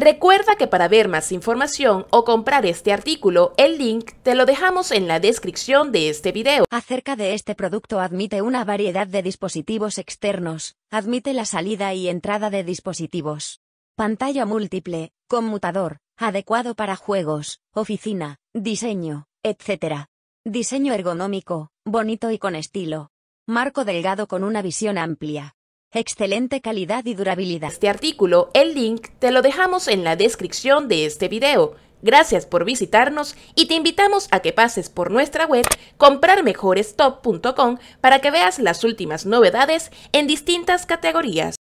Recuerda que para ver más información o comprar este artículo, el link te lo dejamos en la descripción de este video. Acerca de este producto admite una variedad de dispositivos externos, admite la salida y entrada de dispositivos. Pantalla múltiple, conmutador, adecuado para juegos, oficina, diseño, etc. Diseño ergonómico, bonito y con estilo. Marco delgado con una visión amplia. Excelente calidad y durabilidad. Este artículo, el link, te lo dejamos en la descripción de este video. Gracias por visitarnos y te invitamos a que pases por nuestra web comprarmejorestop.com para que veas las últimas novedades en distintas categorías.